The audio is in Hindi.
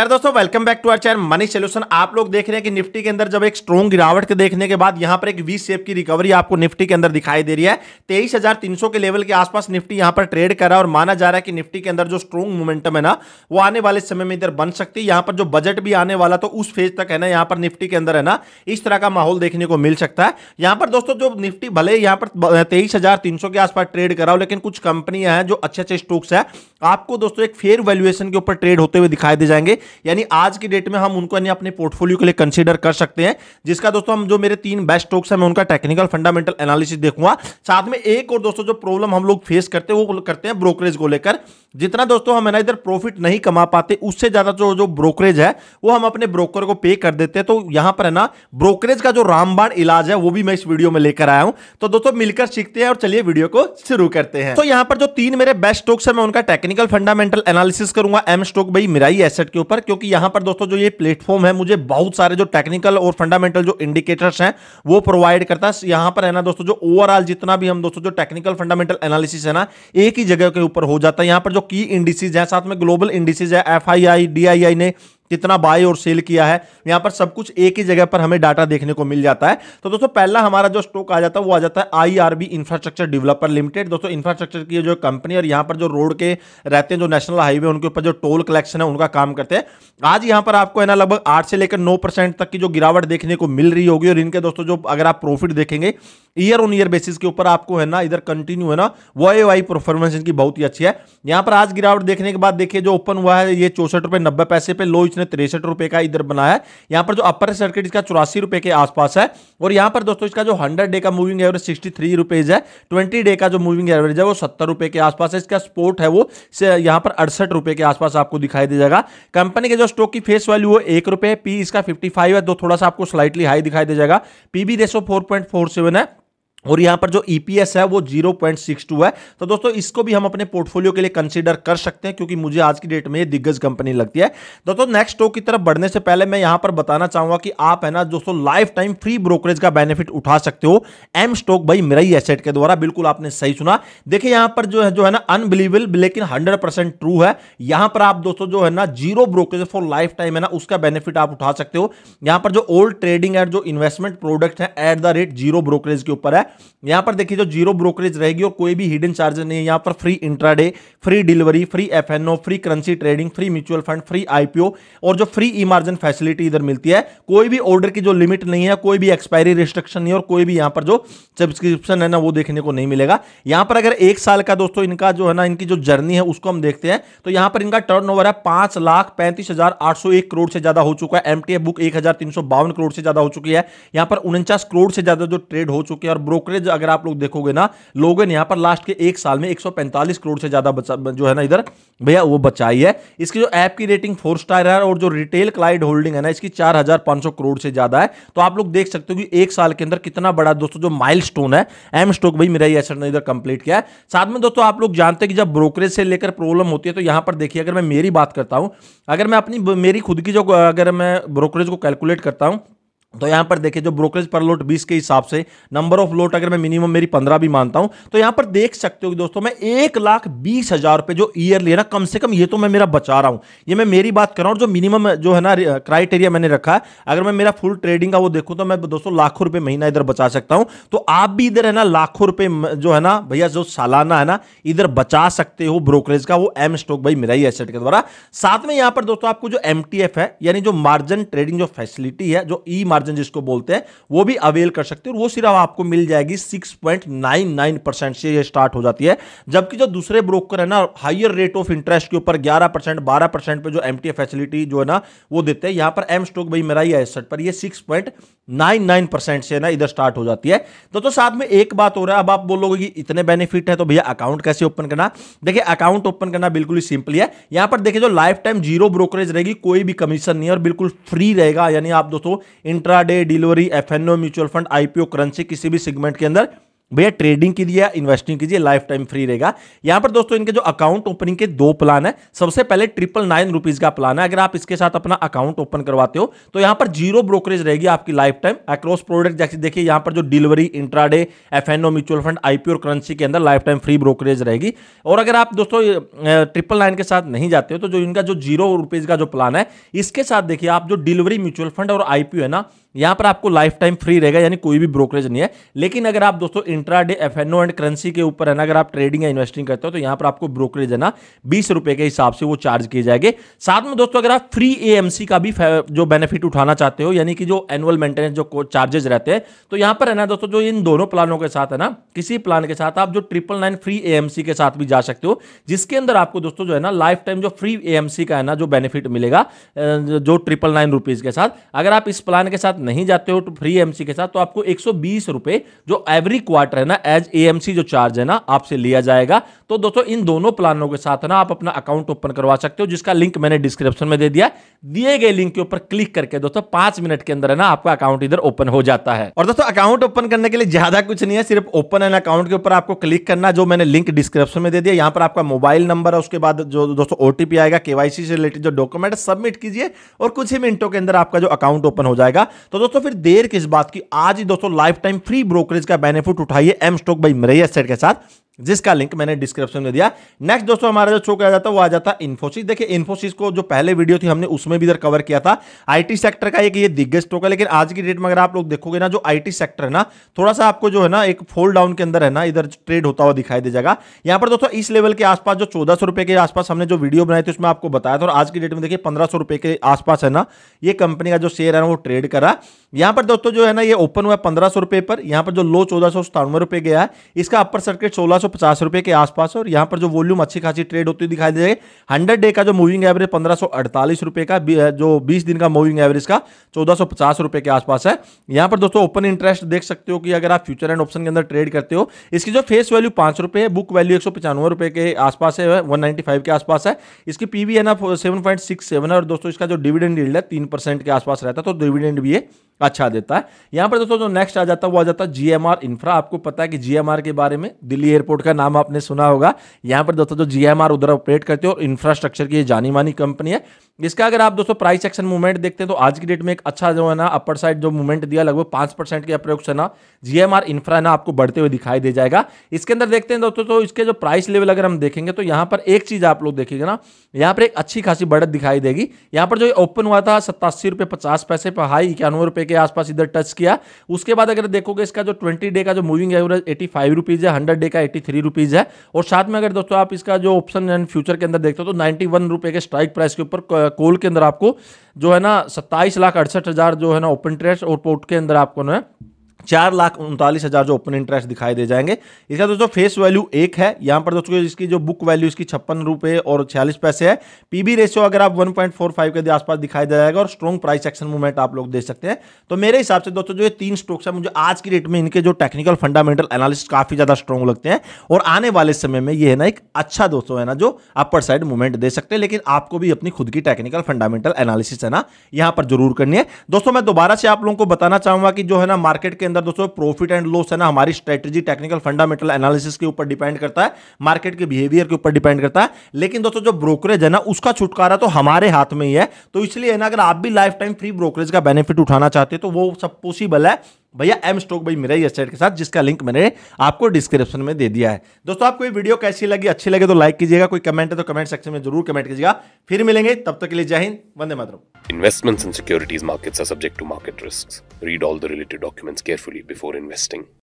नमस्कार दोस्तों welcome back to our channel money solution आप लोग देख रहे हैं कि निफ्टी के अंदर जब एक स्ट्रॉन्ग गिरावट के देखने के बाद यहां पर एक वी सेप की रिकवरी आपको निफ्टी के अंदर दिखाई दे रही है तेईस हजार तीन सौ के लेवल के आसपास निफ्टी यहां पर ट्रेड कर रहा है और माना जा रहा है कि निफ्टी के अंदर जो स्ट्रॉन्ग मोमेंटम है ना वो आने वाले समय में इधर बन सकती है यहां पर जो बजट भी आने वाला तो उस फेज तक है ना यहाँ पर निफ्टी के अंदर है ना इस तरह का माहौल देखने को मिल सकता है यहाँ पर दोस्तों जो निफ्टी भले यहाँ पर तेईस के आसपास ट्रेड कर हो लेकिन कुछ कंपनियां हैं जो अच्छे अच्छे स्टॉक्स है आपको दोस्तों एक फेयर वैल्युएशन के ऊपर ट्रेड होते हुए दिखाई दे जाएंगे यानी आज की डेट में हम उनको यानी अपने पोर्टफोलियो के लिए कंसिडर कर सकते हैं जिसका दोस्तों हम जो मेरे तीन बेस्ट स्टॉक्स हैं मैं उनका टेक्निकल फंडामेंटल एनालिसिस देखूंगा साथ में एक और दोस्तों जो प्रॉब्लम हम लोग फेस करते हैं वो करते हैं ब्रोकरेज को लेकर जितना दोस्तों हम है ना इधर प्रॉफिट नहीं कमा पाते उससे ज्यादा जो जो ब्रोकरेज है वो हम अपने ब्रोकर को पे कर देते हैं तो यहां पर है ना ब्रोकरेज का जो रामबाण इलाज है वो भी मैं इस वीडियो में लेकर आया हूं तो दोस्तों मिलकर सीखते हैं और चलिए वीडियो को शुरू करते हैं तो यहां पर जो तीन मेरे बेस्ट स्टॉक्स है मैं उनका टेक्निकल फंडामेंटल एनालिसिस करूंगा एम स्टॉक भाई मिराई एसेट के ऊपर क्योंकि यहां पर दोस्तों जो ये प्लेटफॉर्म है मुझे बहुत सारे जो टेक्निकल और फंडामेंटल जो इंडिकेटर्स हैं वो प्रोवाइड करता है यहां पर है ना दोस्तों जो ओवरऑल जितना भी हम दोस्तों जो टेक्निकल फंडामेंटल एनालिसिस है ना एक ही जगह के ऊपर हो जाता है यहां पर जो जो की इंडिसीज हैं साथ में ग्लोबल इंडिसीज है एफ आई ने कितना बाय और सेल किया है यहाँ पर सब कुछ एक ही जगह पर हमें डाटा देखने को मिल जाता है तो दोस्तों पहला हमारा जो स्टॉक आ जाता है वो आ जाता है आईआरबी इंफ्रास्ट्रक्चर डेवलपर लिमिटेड दोस्तों इंफ्रास्ट्रक्चर की जो कंपनी और यहाँ पर जो रोड के रहते हैं जो नेशनल हाईवे उनके ऊपर जो टोल कलेक्शन है उनका काम करते हैं आज यहाँ पर आपको है ना लगभग आठ से लेकर नौ तक की जो गिरावट देखने को मिल रही होगी और इनके दोस्तों जो अगर आप प्रॉफिट देखेंगे ईयर ऑन ईयर बेसिस के ऊपर आपको है ना इधर कंटिन्यू है ना वो ए वाई परफॉर्मेंस इनकी बहुत ही अच्छी है यहाँ पर आज गिरावट देखने के बाद देखिए जो ओपन हुआ है ये चौसठ रुपये नब्बे पैसे पे लो इसने तिरसठ रुपये का इधर बनाया है यहाँ पर जो अपर सर्किट इसका चौरासी रुपये के आसपास है और यहाँ पर दोस्तों इसका जो हंड्रेड डे का moving average sixty three rupees है ट्वेंटी डे का जो मूविंग एवरेज है वो सत्तर रुपये के आसपास है इसका स्पोर्ट है वो यहाँ पर अड़सठ रुपये के आसपास आपको दिखाई दे जाएगा कंपनी के जो स्टॉक की फेस वैल्यू वो एक रुपये पी इसका फिफ्टी फाइव है तो थोड़ा सा आपको स्लाइटली हाई दिखाई दे जाएगा B ratio four point four seven है और यहाँ पर जो ईपीएस e है वो 0.62 है तो दोस्तों इसको भी हम अपने पोर्टफोलियो के लिए कंसीडर कर सकते हैं क्योंकि मुझे आज की डेट में ये दिग्गज कंपनी लगती है दोस्तों नेक्स्ट स्टॉक की तरफ बढ़ने से पहले मैं यहां पर बताना चाहूंगा कि आप है ना दोस्तों लाइफ टाइम फ्री ब्रोकरेज का बेनिफिट उठा सकते हो एम स्टॉक भाई मेरा ही एसेट के द्वारा बिल्कुल आपने सही सुना देखिए यहाँ पर जो है जो है ना अनबिलीवेबल लेकिन हंड्रेड ट्रू है यहाँ पर आप दोस्तों जो है ना zero brokerage for lifetime है ना उसका बेनिफिट आप उठा सकते हो यहाँ पर जो ओल्ड ट्रेडिंग एंड जो इन्वेस्टमेंट प्रोडक्ट है at the rate zero brokerage के ऊपर है यहां पर देखिए जो जीरो ब्रोकरेज रहेगी और कोई भी हिडन चार्ज नहीं है यहां पर free intraday free delivery free F and O free currency trading free mutual fund free IPO और जो फ्री इमार्जन फैसिलिटी इधर मिलती है कोई भी ऑर्डर की जो लिमिट नहीं है कोई भी एक्सपायरी रिस्ट्रिक्शन नहीं और कोई भी यहां पर जो सब्सक्रिप्शन है ना वो देखने को नहीं मिलेगा यहां पर अगर एक साल का दोस्तों इनका जो है ना इनकी जो जर्नी है उसको हम देखते हैं तो यहां पर इनका टर्न है पांच लाख पैंतीस हजार आठ सौ एक करोड़ से ज्यादा हो चुका है एमटीएफ बुक एक हजार तीन सौ बावन करोड़ से ज्यादा हो चुकी है यहां पर उनचास करोड़ से ज्यादा जो ट्रेड हो चुके हैं और ब्रोक ब्रोकरेज अगर आप लोग देखोगे ना लोगों ने यहाँ पर लास्ट के एक साल में 145 करोड़ से ज़्यादा बचा जो है ना इधर भैया वो बचाई है इसकी जो ऐप की रेटिंग फोर स्टार है और जो रिटेल क्लाइड होल्डिंग है ना इसकी चार करोड़ से ज़्यादा है तो आप लोग देख सकते हो कि एक साल के अंदर कितना बड़ा दोस्तों जो माइल है एम स्टोक भाई मेरा ये ने इधर कंप्लीट किया है साथ में दोस्तों आप लोग जानते हैं कि जब ब्रोकरेज से लेकर प्रॉब्लम होती है तो यहाँ पर देखिए अगर मैं मेरी बात करता हूँ अगर मैं अपनी मेरी खुद की जो अगर मैं ब्रोकरेज को कैलकुलेट करता हूँ तो यहां पर देखिए जो ब्रोकरेज पर लोट 20 के हिसाब से नंबर ऑफ लोट अगर मैं मिनिमम मेरी 15 भी मानता हूं तो यहां पर देख सकते हो कि दोस्तों मैं एक लाख बीस हजार रुपए जो ईयरली है ना कम से कम ये तो मैं मेरा बचा रहा हूं ये मैं मेरी बात कर रहा हूं जो मिनिमम जो है ना क्राइटेरिया मैंने रखा है अगर मैं मेरा फुल ट्रेडिंग का वो देखूँ तो मैं दोस्तों लाखों रुपये महीना इधर बचा सकता हूँ तो आप भी इधर है ना लाखों रुपये जो है ना भैया जो सालाना है ना इधर बचा सकते हो ब्रोकरेज का वो एम स्टॉक भाई मेरा ही एसेट के द्वारा साथ में यहाँ पर दोस्तों आपको जो एम है यानी जो मार्जिन ट्रेडिंग जो फैसिलिटी है जो ई e मार्जिन जिसको बोलते हैं वो भी अवेल कर सकते हो वो सिर्फ आपको मिल जाएगी 6.99 परसेंट से ये स्टार्ट हो जाती है जबकि जो दूसरे ब्रोकर है ना हाइयर रेट ऑफ इंटरेस्ट के ऊपर 11 परसेंट बारह परसेंट पर जो एम फैसिलिटी जो है ना वो देते हैं यहाँ पर एम स्टॉक भाई मेरा ही है एसेट पर यह सिक्स नाइन नाइन परसेंट से ना इधर स्टार्ट हो जाती है तो, तो साथ में एक बात हो रहा है अब आप बोलोगे कि इतने बेनिफिट है तो भैया अकाउंट कैसे ओपन करना देखिए अकाउंट ओपन करना बिल्कुल ही सिंपल है यहाँ पर देखिए जो लाइफ टाइम जीरो ब्रोकरेज रहेगी कोई भी कमीशन नहीं और बिल्कुल फ्री रहेगा यानी आप दोस्तों interest intraday delivery F mutual fund IPO currency किसी भी सेगमेंट के अंदर भैया ट्रेडिंग कीजिए या इन्वेस्टिंग कीजिए लाइफ टाइम फ्री रहेगा यहाँ पर दोस्तों इनके जो अकाउंट ओपनिंग के दो प्लान है सबसे पहले ट्रिपल नाइन रुपीज का प्लान है अगर आप इसके साथ अपना अकाउंट ओपन करवाते हो तो यहाँ पर जीरो ब्रोकरेज रहेगी आपकी लाइफ टाइम अक्रॉस प्रोडक्ट जैसे देखिए यहाँ पर जो delivery intraday F and O mutual fund IPO currency के अंदर लाइफ टाइम फ्री ब्रोकरेज रहेगी और अगर आप दोस्तों ट्रिपल नाइन के साथ नहीं जाते हो तो जो इनका जो जीरो रुपीज का जो प्लान है इसके साथ देखिए आप जो डिलीवरी म्यूचुअल फंड और आईपीओ है ना यहां पर आपको लाइफ टाइम फ्री रहेगा यानी कोई भी ब्रोकरेज नहीं है लेकिन अगर आप दोस्तों intra and O and currency के ऊपर है ना अगर आप ट्रेडिंग या इन्वेस्टिंग करते हो तो यहाँ पर आपको ब्रोकरेज है ना बीस रुपए के हिसाब से वो चार्ज किए जाएंगे साथ में दोस्तों अगर आप फ्री सी का भी जो बेनिफिट उठाना चाहते हो यानी कि जो एनुअल मेंटेनेंस जो चार्जेस रहते हैं तो यहां पर है ना दोस्तों जो इन दोनों प्लानों के साथ है ना किसी प्लान के साथ आप जो ट्रिपल नाइन फ्री सी के साथ भी जा सकते हो जिसके अंदर आपको दोस्तों जो है ना लाइफ टाइम जो फ्री सी का है ना जो बेनिफिट मिलेगा जो ट्रिपल नाइन रुपीज के साथ अगर आप इस प्लान के साथ नहीं जाते हो तो फ्री एम के साथ तो आपको एक सौ जो एवरी क्वार्टर है ना एज ए जो चार्ज है ना आपसे लिया जाएगा तो दोस्तों इन दोनों प्लानों के साथ ना आप अपना अकाउंट ओपन करवा सकते हो जिसका लिंक मैंने डिस्क्रिप्शन में दे दिया दिए गए लिंक के ऊपर क्लिक करके दोस्तों पांच मिनट के अंदर है ना आपका अकाउंट इधर ओपन हो जाता है और दोस्तों अकाउंट ओपन करने के लिए ज्यादा कुछ नहीं है सिर्फ ओपन एन अकाउंट के ऊपर आपको क्लिक करना जो मैंने लिंक डिस्क्रिप्शन में दे दिया यहां पर आपका मोबाइल नंबर है उसके बाद जो दोस्तों ओटीपी आएगा केवाईसी से रिलेटेड जो डॉक्यूमेंट सबमिट कीजिए और कुछ ही मिनटों के अंदर आपका जो अकाउंट ओपन हो जाएगा तो दोस्तों फिर देर किस बात की आज ही दोस्तों लाइफ टाइम फ्री ब्रोकरेज का बेनिफिट उठाइए M stock by Mirae asset के साथ जिसका लिंक मैंने डिस्क्रिप्शन में दिया नेक्स्ट दोस्तों हमारा जो शो किया जाता है वो आ जाता है इन्फोसिस देखिए इन्फोसिस को जो पहले वीडियो थी हमने उसमें भी इधर कवर किया था आईटी सेक्टर का एक ये दिग्गज स्टॉक है लेकिन आज की डेट में अगर आप लोग देखोगे ना जो आईटी सेक्टर है ना थोड़ा सा आपको जो है ना एक फोल्ड डाउन के अंदर है ना इधर ट्रेड होता हुआ दिखाई दे जाएगा यहाँ पर दोस्तों इस लेवल के आसपास जो चौदह सौ रुपए के आसपास हमने जो वीडियो बनाई थी उसमें आपको बताया था और आज की डेट में देखिए पंद्रह सौ रुपए के आसपास है ना ये कंपनी का जो शेयर है वो ट्रेड करा यहां पर दोस्तों जो है ना ये ओपन हुआ है पंद्रह सौ रुपये पर यहां पर जो लो चौदह सौ सतानवे रुपये गया है इसका अपर सर्किट सोलह सौ पचास रुपए के आसपास और यहाँ पर जो वॉल्यूम अच्छी खासी ट्रेड होती हुई दिखाई दे हंड्रेड डे का जो मूविंग एवरेज पंद्रह सौ अड़तालीस रुपए का जो बीस दिन का मूविंग एवरेज का चौदह सौ पचास रुपए के आसपास है यहाँ पर दोस्तों ओपन इंटरेस्ट देख सकते हो कि अगर आप फ्यूचर एंड ऑप्शन के अंदर ट्रेड करते हो इसकी जो फेस वैल्यू पांच रुपए है बुक वैल्यू एक सौ पचानवे रुपए के आसपास है वन नाइन्टी फाइव के आसपास है इसकी पीवी है ना सेवन पॉइंट सिक्स सेवन है और दोस्तों इसका जो डिविडेंड डील्ड है तीन परसेंट के आसपास रहता है तो डिविडेंड भी है अच्छा देता है यहाँ पर दोस्तों जो नेक्स्ट आ जाता है वो आ जाता है जीएमआर इंफ्रा आपको पता है कि जीएमआर के बारे में दिल्ली एयरपोर्ट का नाम आपने सुना होगा यहाँ पर दोस्तों जो जीएमआर उधर ऑपरेट करते हो और इंफ्रास्ट्रक्चर की ये जानी मानी कंपनी है इसका अगर आप दोस्तों प्राइस एक्शन मूवमेंट देखते हैं तो आज की डेट में एक अच्छा जो है ना अपर साइड जो मूवमेंट दिया लगभग पांच परसेंट के अप्रोक्स है ना जीएमआर इंफ्रा ना आपको बढ़ते हुए दिखाई दे जाएगा इसके अंदर देखते हैं दोस्तों तो इसके जो प्राइस लेवल अगर हम देखेंगे तो यहाँ पर एक चीज आप लोग देखेंगे ना यहाँ पर एक अच्छी खासी बढ़त दिखाई देगी यहाँ पर जो ओपन हुआ था सत्तासी रुपए पचास पैसे पर हाई इक्यानवे रुपए के आसपास इधर टच किया उसके बाद अगर देखोगे इसका जो ट्वेंटी डे का जो moving average eighty five rupees है हंड्रेड डे का एटी थ्री रुपीज़ है और साथ में अगर दोस्तों आप इसका जो ऑप्शन एंड फ्यूचर के अंदर देखते हो तो नाइन्टी वन रुपये के स्ट्राइक प्राइस के ऊपर कोल के अंदर आपको जो है ना सत्ताईस लाख अड़सठ हज़ार जो है ना ओपन ट्रेड और पोर्ट के अंदर आपको ना चार लाख उनतालीस हज़ार जो ओपन इंटरेस्ट दिखाई दे जाएंगे इसका दोस्तों फेस वैल्यू एक है यहाँ पर दोस्तों इसकी जो बुक वैल्यू इसकी छप्पन रुपए और छियालीस पैसे है पीबी रेशियो अगर आप 1.45 के आसपास दिखाई दे जाएगा और स्ट्रॉन्ग प्राइस एक्शन मूवमेंट आप लोग देख सकते हैं तो मेरे हिसाब से दोस्तों जो ये तीन स्टॉक्स है मुझे आज की डेट में इनके जो टेक्निकल फंडामेंटल एनालिस्ट काफ़ी ज़्यादा स्ट्रॉन्ग लगते हैं और आने वाले समय में यह है ना एक अच्छा दोस्तों है ना जो अपर साइड मूवमेंट दे सकते हैं लेकिन आपको भी अपनी खुद की टेक्निकल फंडामेंटल एनालिसिस है ना यहां पर जरूर करनी है दोस्तों मैं दोबारा से आप लोगों को बताना चाहूंगा कि जो है ना मार्केट के अंदर दोस्तों प्रॉफिट एंड लॉस है ना हमारी स्ट्रेटेजी टेक्निकल फंडामेंटल एनालिसिस के ऊपर डिपेंड करता है मार्केट के बिहेवियर के ऊपर डिपेंड करता है लेकिन दोस्तों जो ब्रोकरेज है ना उसका छुटकारा तो हमारे हाथ में ही है तो इसलिए ना अगर आप भी लाइफ टाइम फ्री ब्रोकरेज का बेनिफिट उठाना चाहते हो तो वो सब पॉसिबल है भैया एम स्टॉक भाई मेरा ही वेबसाइट के साथ जिसका लिंक मैंने आपको डिस्क्रिप्शन में दे दिया है दोस्तों आपको ये वीडियो कैसी लगी अच्छी लगे तो लाइक कीजिएगा कोई कमेंट है तो कमेंट सेक्शन में जरूर कमेंट कीजिएगा फिर मिलेंगे तब तक के लिए जय हिंद वंदे मातरम investments in securities markets are subject to market risk read all the related documents carefully before investing